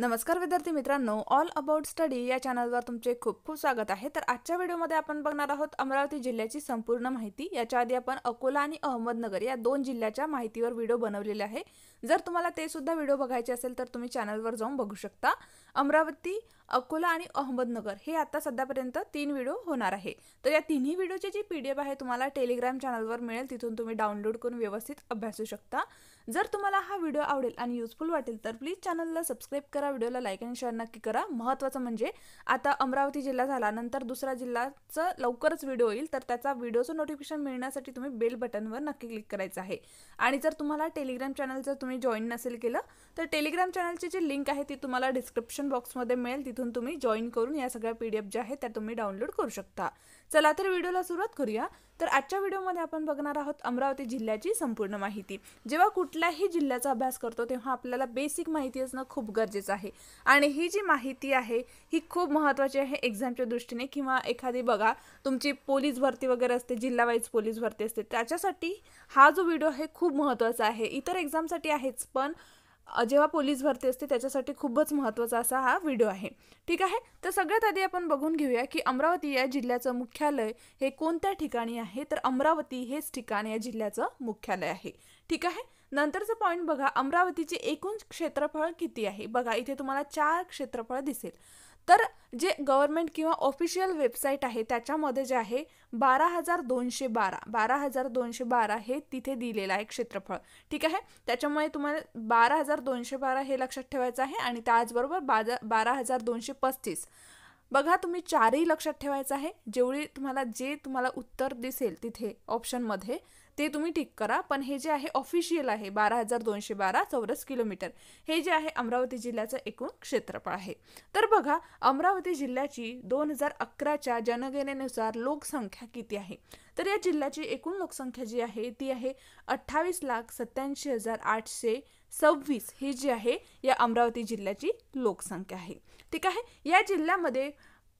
नमस्कार विद्यार्थी मित्रांनो ऑल अबाउट स्टडी या चॅनलवर तुमचे खूप खूप स्वागत आहे तर आजच्या व्हिडिओमध्ये आपण बघणार आहोत अमरावती जिल्ह्याची संपूर्ण माहिती याच्या आधी आपण अकोला आणि अहमदनगर या दोन जिल्ह्याच्या माहितीवर व्हिडिओ बनवलेले आहे जर तुम्हाला ते सुद्धा व्हिडिओ बघायचे असेल तर तुम्ही चॅनलवर जाऊन बघू शकता अमरावती अकोला आणि अहमदनगर हे आता सध्यापर्यंत तीन व्हिडिओ होणार आहे तर या तिन्ही व्हिडिओचे जी पी डी एफ आहे तुम्हाला टेलिग्राम चॅनलवर मिळेल तिथून तुम्ही डाउनलोड करून व्यवस्थित अभ्यासू शकता जर तुम्हाला हा व्हिडिओ आवडेल आणि युजफुल वाटेल तर प्लीज चॅनलला सबस्क्राईब करा व्हिडिओला लाईक आणि शेअर नक्की करा महत्त्वाचं म्हणजे आता अमरावती जिल्हा झाला नंतर दुसरा जिल्ह्याचं लवकरच व्हिडिओ येईल तर त्याचा व्हिडिओचं नोटिफिकेशन मिळण्यासाठी तुम्ही बेल बटनवर नक्की क्लिक करायचं आहे आणि जर तुम्हाला टेलिग्राम चॅनल जर तुम्ही जॉईन नसेल केलं तर टेलिग्राम चॅनलची जी लिंक आहे ती तुम्हाला डिस्क्रिप्शन डिस्क्रिप्शन बॉक्समध्ये मिळेल तिथून तुम्ही जॉईन करून या सगळ्या पी डी एफ ज्या आहेत त्या तुम्ही डाउनलोड करू शकता चला तर व्हिडिओला सुरुवात करूया तर आजच्या व्हिडिओमध्ये आपण बघणार आहोत अमरावती जिल्ह्याची संपूर्ण माहिती जेव्हा कुठल्याही जिल्ह्याचा अभ्यास करतो तेव्हा आपल्याला बेसिक माहिती असणं खूप गरजेचं आहे आणि ही जी माहिती आहे ही खूप महत्त्वाची आहे एक्झामच्या दृष्टीने किंवा एखादी बघा तुमची पोलीस भरती वगैरे असते जिल्हा पोलीस भरती असते त्याच्यासाठी हा जो व्हिडिओ आहे खूप महत्त्वाचा आहे इतर एक्झामसाठी आहेच पण जेव्हा पोलीस भरती असते त्याच्यासाठी खूपच महत्त्वाचा असा हा व्हिडिओ आहे ठीक आहे तर सगळ्यात आधी आपण बघून घेऊया की अमरावती या जिल्ह्याचं मुख्यालय हे कोणत्या ठिकाणी आहे तर अमरावती हेच ठिकाण या जिल्ह्याचं मुख्यालय आहे ठीक आहे नंतरचं पॉईंट बघा अमरावतीचे एकूण क्षेत्रफळ किती आहे बघा इथे तुम्हाला चार क्षेत्रफळ दिसेल तर जे गव्हर्नमेंट किंवा ऑफिशियल वेबसाईट आहे त्याच्यामध्ये जे आहे बारा हजार दोनशे बारा बारा हजार दोनशे बारा हे तिथे दिलेलं आहे क्षेत्रफळ ठीक आहे त्याच्यामुळे तुम्हाला बारा हजार दोनशे बारा हे लक्षात ठेवायचं आहे आणि त्याचबरोबर बाजा बारा हजार दोनशे पस्तीस बघा तुम्ही चारही लक्षात ठेवायचं आहे जेवढी तुम्हाला जे तुम्हाला उत्तर दिसेल तिथे ऑप्शनमध्ये ते तुम्ही ठीक करा पण हे जे आहे ऑफिशियल आहे बारा हजार दोनशे बारा चौरस किलोमीटर हे जे आहे अमरावती जिल्ह्याचं एकूण क्षेत्रफळ आहे तर बघा अमरावती जिल्ह्याची दोन हजार अकराच्या जनगणनेनुसार लोकसंख्या किती आहे तर या जिल्ह्याची एकूण लोकसंख्या जी आहे ती आहे अठ्ठावीस लाख सत्याऐंशी हजार आठशे सव्वीस ही जी आहे या अमरावती जिल्ह्याची लोकसंख्या आहे ठीक आहे या जिल्ह्यामध्ये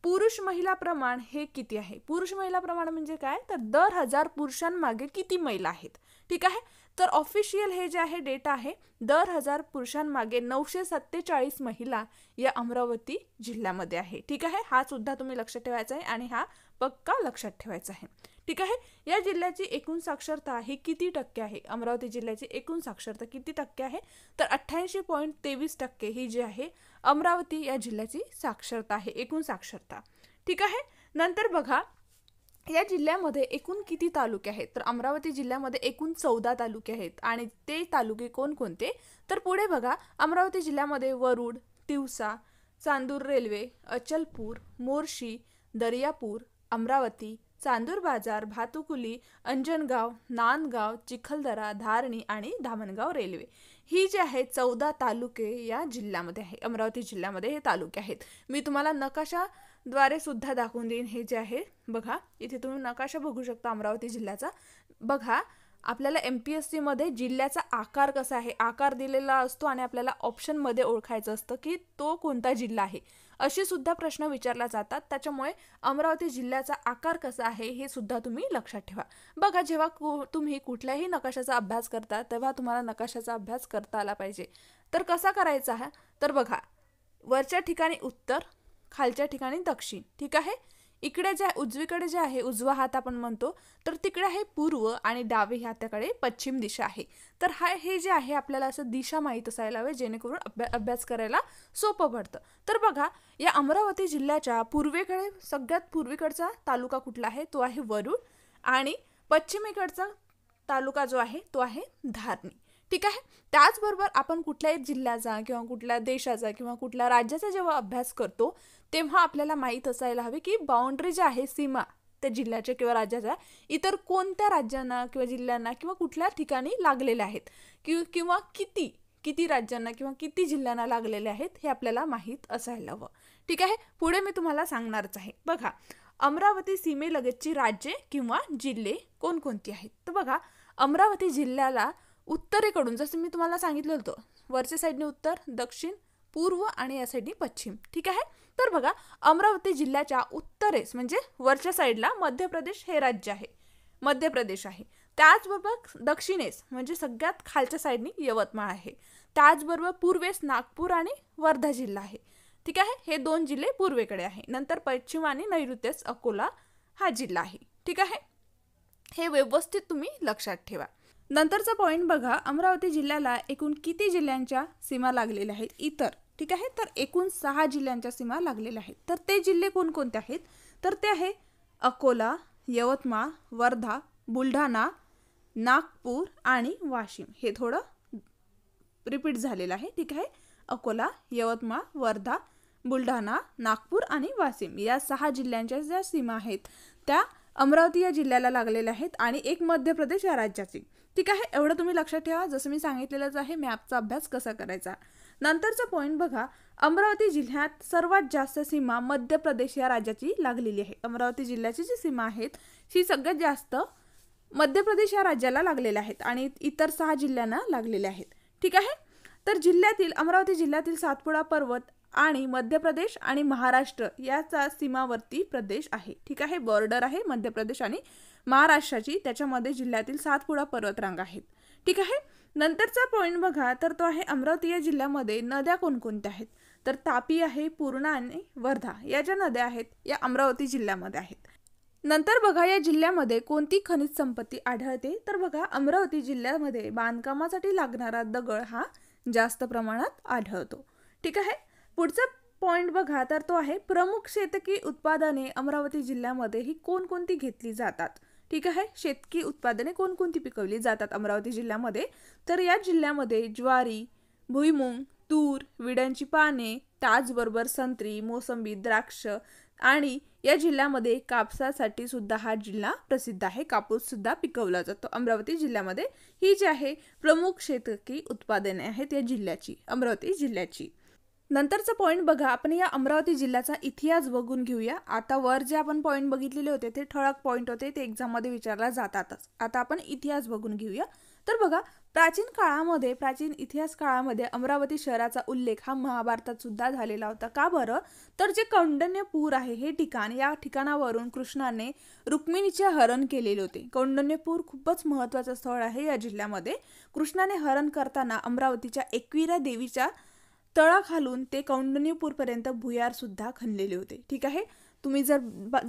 पुरुष महिला प्रमाण हे किती आहे पुरुष महिला प्रमाण म्हणजे काय तर दर हजार पुरुषांमागे किती महिला आहेत ठीक आहे तर ऑफिशियल हे जे आहे डेटा आहे दर हजार पुरुषांमागे नऊशे सत्तेचाळीस महिला या अमरावती जिल्ह्यामध्ये आहे ठीक आहे हा सुद्धा तुम्ही लक्षात ठेवायचा आहे आणि हा पक्का लक्षात ठेवायचा आहे ठीक आहे या जिल्ह्याची एकूण साक्षरता ही किती टक्के आहे अमरावती जिल्ह्याची एकूण साक्षरता किती टक्के आहे तर अठ्ठ्याऐंशी पॉईंट तेवीस टक्के ही जी आहे अमरावती या जिल्ह्याची साक्षरता आहे एकूण साक्षरता ठीक आहे नंतर बघा या जिल्ह्यामध्ये एकूण किती तालुके आहेत तर अमरावती जिल्ह्यामध्ये एकूण चौदा तालुके आहेत आणि ते तालुके कोणकोणते तर पुढे बघा अमरावती जिल्ह्यामध्ये वरुड तिवसा चांदूर रेल्वे अचलपूर मोर्शी दर्यापूर अमरावती चांदूर बाजार भातुकुली अंजनगाव नांदगाव चिखलदरा धारणी आणि धामणगाव रेल्वे ही जी आहे चौदा तालुके या जिल्ह्यामध्ये आहे अमरावती जिल्ह्यामध्ये हे तालुके आहेत मी तुम्हाला नकाशाद्वारे सुद्धा दाखवून देईन हे जे आहे बघा इथे तुम्ही नकाशा बघू शकता अमरावती जिल्ह्याचा बघा आपल्याला एम पी एस सीमध्ये जिल्ह्याचा आकार कसा आहे आकार दिलेला असतो आणि आपल्याला ऑप्शनमध्ये ओळखायचं असतं की तो कोणता जिल्हा आहे अशी सुद्धा प्रश्न विचारला जातात त्याच्यामुळे अमरावती जिल्ह्याचा आकार कसा आहे हे सुद्धा तुम्ही लक्षात ठेवा बघा जेव्हा तुम्ही कुठल्याही नकाशाचा अभ्यास करता तेव्हा तुम्हाला नकाशाचा अभ्यास करता आला पाहिजे तर कसा करायचा हा तर बघा वरच्या ठिकाणी उत्तर खालच्या ठिकाणी दक्षिण ठीक आहे इकडे जे उजवीकडे जे आहे उजवा हात आपण म्हणतो तर तिकडे आहे पूर्व आणि डावे हाताकडे पश्चिम दिशा आहे तर हा हे जे आहे आपल्याला असं दिशा माहीत असायला हवे जेणेकरून अभ्या अभ्यास करायला सोपं पडतं तर बघा या अमरावती जिल्ह्याच्या पूर्वेकडे सगळ्यात पूर्वेकडचा तालुका कुठला आहे तो आहे वरुड आणि पश्चिमेकडचा तालुका जो आहे तो आहे धारणी ठीक आहे त्याचबरोबर आपण कुठल्याही जिल्ह्याचा किंवा कुठल्या देशाचा किंवा कुठल्या राज्याचा जेव्हा अभ्यास करतो तेव्हा आपल्याला माहीत असायला हवी की बाउंड्री ज्या आहे सीमा त्या जिल्ह्याच्या किंवा राज्याच्या इतर कोणत्या राज्यांना किंवा जिल्ह्यांना किंवा कुठल्या ठिकाणी लागलेल्या आहेत कि किंवा किती किती राज्यांना किंवा किती जिल्ह्यांना लागलेले आहेत हे आपल्याला माहीत असायला हवं ठीक आहे पुढे मी तुम्हाला सांगणारच आहे बघा अमरावती सीमेलगतची राज्ये किंवा जिल्हे कोणकोणती आहेत तर बघा अमरावती जिल्ह्याला उत्तरेकडून जसं मी तुम्हाला सांगितलं होतं वरच्या साईडने उत्तर दक्षिण पूर्व आणि या साईडनी पश्चिम ठीक आहे तर बघा अमरावती जिल्ह्याच्या उत्तरेस म्हणजे वरच्या साईडला मध्य प्रदेश हे राज्य आहे मध्य प्रदेश आहे त्याचबरोबर दक्षिणेस म्हणजे सगळ्यात खालच्या साईडनी यवतमाळ आहे त्याचबरोबर पूर्वेस नागपूर आणि वर्धा जिल्हा आहे ठीक आहे हे दोन जिल्हे पूर्वेकडे आहे नंतर पश्चिम आणि नैऋत्यस अकोला हा जिल्हा आहे ठीक आहे हे व्यवस्थित तुम्ही लक्षात ठेवा नंतरचा पॉईंट बघा अमरावती जिल्ह्याला एकूण किती जिल्ह्यांच्या सीमा लागलेल्या आहेत इतर ठीक आहे तर एकूण सहा जिल्ह्यांच्या सीमा लागलेल्या आहेत तर ते जिल्हे कोणकोणते आहेत तर ते आहे अकोला यवतमाळ वर्धा बुलढाणा नागपूर आणि वाशिम हे थोडं रिपीट झालेलं आहे ठीक आहे अकोला यवतमाळ वर्धा बुलढाणा नागपूर आणि वाशिम या सहा जिल्ह्यांच्या ज्या सीमा आहेत त्या अमरावती या जिल्ह्याला लागलेल्या आहेत आणि एक मध्य प्रदेश या राज्याची ठीक आहे एवढं तुम्ही लक्षात ठेवा जसं मी सांगितलेलंच आहे मॅपचा अभ्यास कसा करायचा नंतरचा पॉईंट बघा अमरावती जिल्ह्यात सर्वात जास्त सीमा मध्य प्रदेश या राज्याची लागलेली आहे अमरावती जिल्ह्याची जी सीमा आहेत ही सगळ्यात जास्त मध्य प्रदेश या राज्याला लागलेल्या आहेत आणि इतर सहा जिल्ह्यांना लागलेल्या आहेत ठीक आहे तर जिल्ह्यातील अमरावती जिल्ह्यातील सातपुडा पर्वत आणि मध्य प्रदेश आणि महाराष्ट्र याचा सीमावर्ती प्रदेश आहे ठीक आहे बॉर्डर आहे मध्य प्रदेश आणि महाराष्ट्राची त्याच्यामध्ये जिल्ह्यातील सातपुडा पर्वतरांग आहेत ठीक आहे नंतरचा पॉईंट बघा तर तो आहे अमरावती या जिल्ह्यामध्ये नद्या कोणकोणत्या आहेत तर तापी आहे पूर्णा आणि वर्धा या ज्या नद्या आहेत या अमरावती जिल्ह्यामध्ये आहेत नंतर बघा या जिल्ह्यामध्ये कोणती खनिज संपत्ती आढळते तर बघा अमरावती जिल्ह्यामध्ये बांधकामासाठी लागणारा दगड हा जास्त प्रमाणात आढळतो ठीक आहे पुढचा पॉईंट बघा तर तो आहे प्रमुख शेतकी उत्पादने अमरावती जिल्ह्यामध्ये ही कोणकोणती घेतली जातात ठीक आहे शेतकी उत्पादने कोणकोणती पिकवली जातात अमरावती जिल्ह्यामध्ये तर या जिल्ह्यामध्ये ज्वारी भुईमुंग तूर विड्यांची पाने ताजबरोबर संत्री मोसंबी द्राक्ष आणि या जिल्ह्यामध्ये कापसासाठी सुद्धा हा जिल्हा प्रसिद्ध आहे कापूससुद्धा पिकवला जातो अमरावती जिल्ह्यामध्ये ही जी आहे प्रमुख शेतकी उत्पादने आहेत या जिल्ह्याची अमरावती जिल्ह्याची नंतरचा पॉईंट बघा आपण या अमरावती जिल्ह्याचा इतिहास बघून घेऊया आता वर जे आपण पॉईंट बघितलेले होते ते ठळक पॉईंट होते ते एक्झाममध्ये विचारला जातातच आता आपण इतिहास बघून घेऊया तर बघा प्राचीन काळामध्ये प्राचीन इतिहास काळामध्ये अमरावती शहराचा उल्लेख हा महाभारतात सुद्धा झालेला होता का बरं तर जे कौंडण्यपूर आहे हे ठिकाण या ठिकाणावरून कृष्णाने रुक्मिणीचे हरण केलेले होते कौंडण्यपूर खूपच महत्त्वाचं स्थळ आहे या जिल्ह्यामध्ये कृष्णाने हरण करताना अमरावतीच्या एकविरा देवीच्या तळा खालून ते कौंडनीपूरपर्यंत सुद्धा खणलेले होते ठीक आहे तुम्ही जर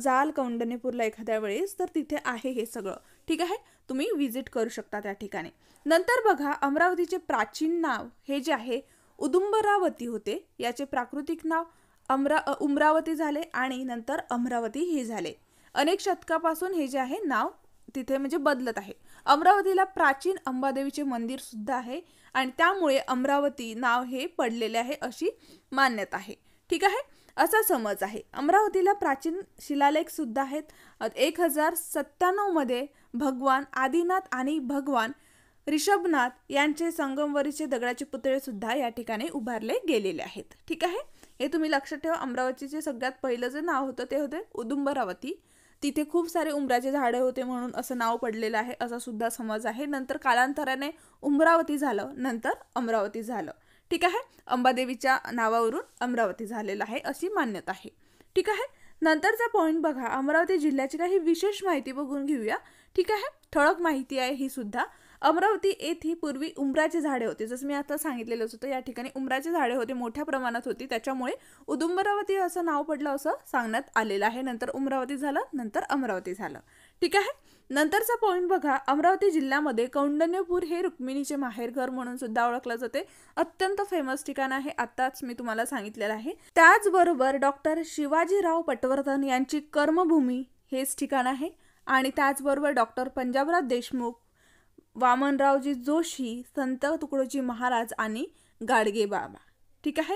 जाल कौंडनीपूरला एखाद्या वेळेस तर तिथे आहे हे सगळं ठीक आहे तुम्ही व्हिजिट करू शकता त्या ठिकाणी नंतर बघा अमरावतीचे प्राचीन नाव हे जे आहे उदुंबरावती होते याचे प्राकृतिक नाव अमरा उमरावती झाले आणि नंतर अमरावती हे झाले अनेक शतकापासून हे जे आहे नाव तिथे म्हणजे बदलत आहे अमरावतीला प्राचीन अंबादेवीचे मंदिर सुद्धा आहे आणि त्यामुळे अमरावती नाव हे पडलेले आहे अशी मान्यता आहे ठीक आहे असा समज आहे अमरावतीला प्राचीन शिलालेख सुद्धा आहेत एक हजार मध्ये भगवान आदिनाथ आणि भगवान ऋषभनाथ यांचे संगमवरीचे दगडाचे पुतळे सुद्धा या ठिकाणी उभारले गेलेले आहेत ठीक आहे हे तुम्ही लक्षात ठेवा अमरावतीचे सगळ्यात पहिलं जे नाव होतं ते होते उदुंबरावती तिथे खूप सारे उमराचे झाडे होते म्हणून असं नाव पडलेलं आहे असा सुद्धा समज आहे नंतर कालांतराने उमरावती झालं नंतर अमरावती झालं ठीक आहे अंबादेवीच्या नावावरून अमरावती झालेलं आहे अशी मान्यता आहे ठीक आहे नंतरचा पॉईंट बघा अमरावती जिल्ह्याची काही विशेष माहिती बघून घेऊया ठीक आहे ठळक माहिती आहे ही सुद्धा अमरावती येथी पूर्वी उमराचे झाडे होती जसं मी आता सांगितलेलंच होतं या ठिकाणी उमराचे झाडे होते मोठ्या प्रमाणात होती त्याच्यामुळे उदुंबरावती असं नाव पडलं असं सांगण्यात आलेलं आहे नंतर उमरावती झालं नंतर अमरावती झालं ठीक आहे नंतरचा पॉईंट बघा अमरावती जिल्ह्यामध्ये कौंडण्यपूर हे रुक्मिणीचे माहेरघर म्हणून सुद्धा ओळखलं जाते अत्यंत फेमस ठिकाण आहे आत्ताच मी तुम्हाला सांगितलेलं आहे त्याचबरोबर डॉक्टर शिवाजीराव पटवर्धन यांची कर्मभूमी हेच ठिकाण आहे आणि त्याचबरोबर डॉक्टर पंजाबराव देशमुख वामनरावजी जोशी संत तुकडोजी महाराज आणि गाडगे बाबा ठीक आहे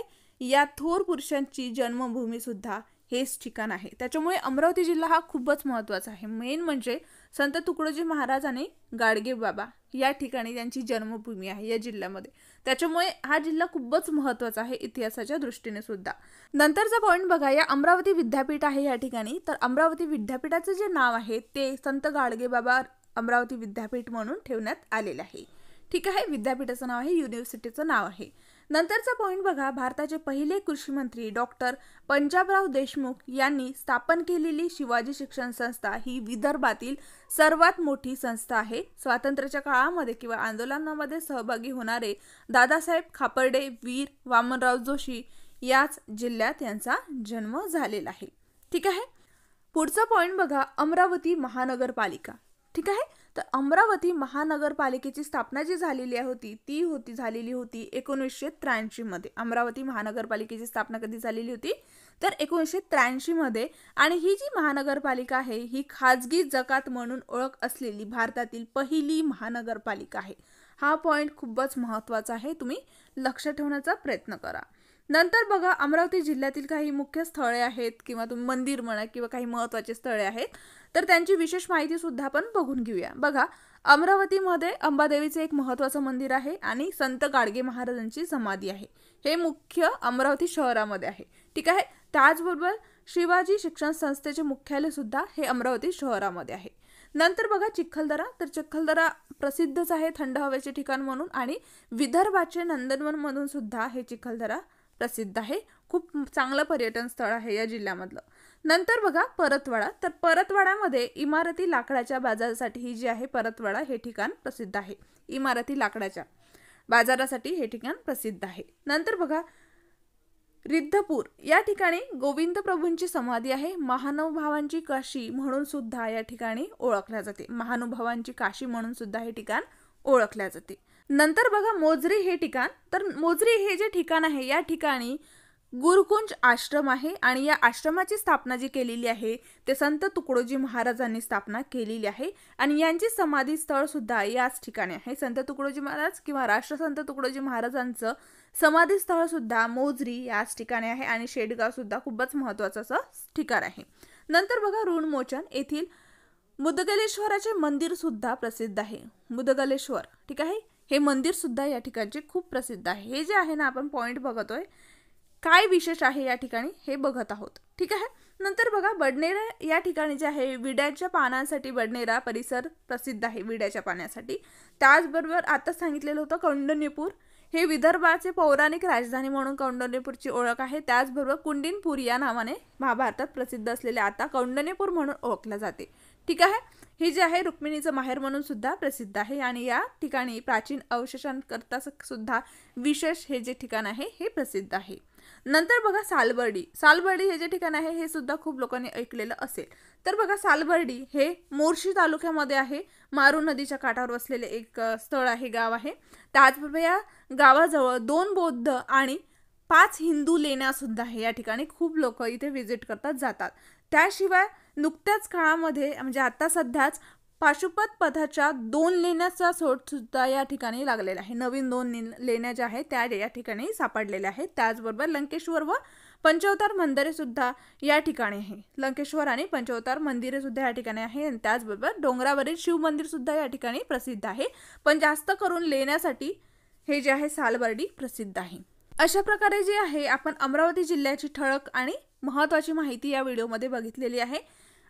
या थोर पुरुषांची जन्मभूमीसुद्धा हेच ठिकाण आहे त्याच्यामुळे अमरावती जिल्हा हा खूपच महत्त्वाचा आहे मेन म्हणजे संत तुकडोजी महाराज आणि गाडगे बाबा या ठिकाणी त्यांची जन्मभूमी आहे या जिल्ह्यामध्ये त्याच्यामुळे हा जिल्हा खूपच महत्त्वाचा आहे इतिहासाच्या दृष्टीने सुद्धा नंतरचा पॉईंट बघा या अमरावती विद्यापीठ आहे या ठिकाणी तर अमरावती विद्यापीठाचं जे नाव आहे ते संत गाडगे बाबा अमरावती विद्यापीठ म्हणून ठेवण्यात आलेलं आहे ठीक आहे विद्यापीठाचं नाव आहे युनिव्हर्सिटीचं नाव आहे नंतरचा पॉईंट बघा भारताचे पहिले कृषी मंत्री डॉक्टर पंजाबराव देशमुख यांनी स्थापन केलेली शिवाजी शिक्षण संस्था ही विदर्भातील सर्वात मोठी संस्था आहे स्वातंत्र्याच्या काळामध्ये किंवा आंदोलनामध्ये सहभागी होणारे दादासाहेब खापर्डे वीर वामनराव जोशी याच जिल्ह्यात यांचा जन्म झालेला आहे ठीक आहे पुढचा पॉईंट बघा अमरावती महानगरपालिका ठीक आहे तर अमरावती महानगरपालिकेची स्थापना जी झालेली होती ती होती झालेली होती एकोणीसशे त्र्याऐंशीमध्ये अमरावती महानगरपालिकेची स्थापना कधी झालेली होती तर एकोणीसशे त्र्याऐंशीमध्ये आणि ही जी महानगरपालिका आहे ही खाजगी जकात म्हणून ओळख असलेली भारतातील पहिली महानगरपालिका आहे हा पॉईंट खूपच महत्त्वाचा आहे तुम्ही लक्ष ठेवण्याचा प्रयत्न करा नंतर बघा अमरावती जिल्ह्यातील काही मुख्य स्थळे आहेत किंवा तुम्ही मंदिर म्हणा किंवा काही महत्त्वाचे स्थळे आहेत तर त्यांची विशेष माहिती सुद्धा आपण बघून घेऊया बघा अमरावतीमध्ये अंबादेवीचं एक महत्वाचं मंदिर आहे आणि संत गाडगे महाराजांची समाधी आहे हे मुख्य अमरावती शहरामध्ये आहे ठीक आहे त्याचबरोबर शिवाजी शिक्षण संस्थेचे मुख्यालय सुद्धा हे अमरावती शहरामध्ये आहे नंतर बघा चिखलदरा तर चिखलदरा प्रसिद्धच आहे थंड हवेचे ठिकाण म्हणून आणि विदर्भाचे नंदनवन म्हणून सुद्धा हे चिखलदरा प्रसिद्ध आहे खूप चांगलं पर्यटन स्थळ आहे या जिल्ह्यामधलं नंतर बघा परतवाडा तर परतवाड्यामध्ये इमारती लाकडाच्या बाजारासाठी ही जी आहे परतवाडा हे ठिकाण प्रसिद्ध आहे इमारती लाकडाच्या बाजारासाठी हे ठिकाण प्रसिद्ध आहे नंतर बघा रिद्धपूर या ठिकाणी गोविंद प्रभूंची समाधी आहे महानुभावांची काशी म्हणून सुद्धा या ठिकाणी ओळखल्या जाते महानुभावांची काशी म्हणून सुद्धा हे ठिकाण ओळखल्या जाते नंतर बघा मोजरी हे ठिकाण तर मोजरी हे जे ठिकाण आहे या ठिकाणी गुरुकुंज आश्रम आहे आणि या आश्रमाची स्थापना जी केलेली आहे ते संत तुकडोजी महाराजांनी स्थापना केलेली आहे आणि यांची समाधी स्थळ सुद्धा याच ठिकाणी आहे संत तुकडोजी महाराज किंवा राष्ट्रसंत तुकडोजी महाराजांचं समाधी स्थळ सुद्धा मोजरी याच ठिकाणी आहे आणि शेडगाव सुद्धा खूपच महत्त्वाचं असं ठिकाण आहे नंतर बघा ऋणमोचन येथील मुदगलेश्वराचे मंदिर सुद्धा प्रसिद्ध आहे मुदगलेश्वर ठीक आहे हे मंदिर सुद्धा या ठिकाणचे खूप प्रसिद्ध आहे हे जे आहे ना आपण पॉईंट बघतोय काय विशेष आहे या ठिकाणी हे बघत आहोत ठीक आहे नंतर बघा बडनेरा या ठिकाणी जे आहे विड्याच्या पानांसाठी बडनेरा परिसर प्रसिद्ध आहे विड्याच्या पाण्यासाठी त्याचबरोबर आता सांगितलेलं होतं कौंडण्यपूर हे विदर्भाचे पौराणिक राजधानी म्हणून कौंडण्यपूरची ओळख आहे त्याचबरोबर कुंडिनपूर या नावाने महाभारतात प्रसिद्ध असलेले आता कौंडण्यपूर म्हणून ओळखले जाते ठीक आहे हे जे आहे रुक्मिणीचं माहेर म्हणून सुद्धा प्रसिद्ध आहे आणि या ठिकाणी प्राचीन अवशेषांकरता सुद्धा विशेष हे जे ठिकाण आहे हे प्रसिद्ध आहे नंतर बघा सालबर्डी सालबर्डी हे जे ठिकाण आहे हे सुद्धा खूप लोकांनी ऐकलेलं असेल तर बघा सालबर्डी हे मोर्शी तालुक्यामध्ये आहे मारू नदीच्या काठावर वसलेले एक स्थळ आहे गाव आहे त्याचबरोबर या गावाजवळ दोन बौद्ध आणि पाच हिंदू लेण्यासुद्धा आहे या ठिकाणी खूप लोक इथे व्हिजिट करतात जातात त्याशिवाय नुकत्याच काळामध्ये म्हणजे आता सध्याच पाशुपत पथाच्या दोन लेण्याचा सुद्धा या ठिकाणी लागलेला आहे नवीन दोन लेण्या ज्या आहेत त्या या ठिकाणी सापडलेल्या आहेत त्याचबरोबर लंकेश्वर व पंचवतार मंदिरेसुद्धा या ठिकाणी आहे लंकेश्वर आणि पंचवतार सुद्धा या ठिकाणी आहे आणि त्याचबरोबर डोंगरावरील शिवमंदिरसुद्धा या ठिकाणी प्रसिद्ध आहे पण जास्त करून लेण्यासाठी हे जे आहे सालबर्डी प्रसिद्ध आहे अशा प्रकारे जे आहे आपण अमरावती जिल्ह्याची ठळक आणि महत्त्वाची माहिती या व्हिडिओमध्ये बघितलेली आहे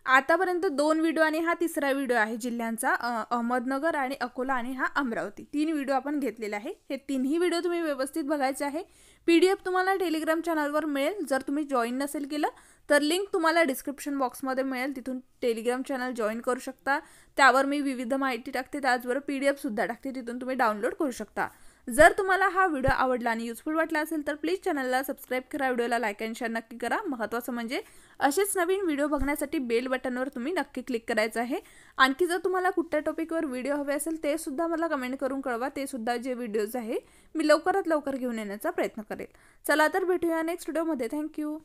आतापर्यंत दोन व्हिडिओ आणि हा तिसरा व्हिडिओ आहे जिल्ह्यांचा अहमदनगर आणि अकोला आणि हा अमरावती तीन व्हिडिओ आपण घेतलेला आहे हे तीनही व्हिडिओ तुम्ही व्यवस्थित बघायचे आहे पी डी एफ तुम्हाला टेलिग्राम चॅनलवर मिळेल जर तुम्ही जॉईन नसेल केलं तर लिंक तुम्हाला डिस्क्रिप्शन बॉक्समध्ये मिळेल तिथून टेलिग्राम चॅनल जॉईन करू शकता त्यावर मी विविध माहिती टाकते त्याचबरोबर पी डी एफसुद्धा टाकते तिथून तुम्ही डाउनलोड करू शकता जर तुम्हाला हा व्हिडिओ आवडला आणि युजफुल वाटला असेल तर प्लीज चॅनलला सबस्क्राईब करा व्हिडिओला लाईक अँड शेअर नक्की करा महत्त्वाचं म्हणजे असेच नवीन व्हिडिओ बघण्यासाठी बेल बटनवर तुम्ही नक्की क्लिक करायचं आहे आणखी जर तुम्हाला कुठल्या टॉपिकवर व्हिडिओ हवे असेल ते सुद्धा मला कमेंट करून कळवा ते सुद्धा जे व्हिडिओज आहे मी लवकरात लवकर घेऊन येण्याचा प्रयत्न करेल चला तर भेटूया नेक्स्ट व्हिडिओमध्ये थँक्यू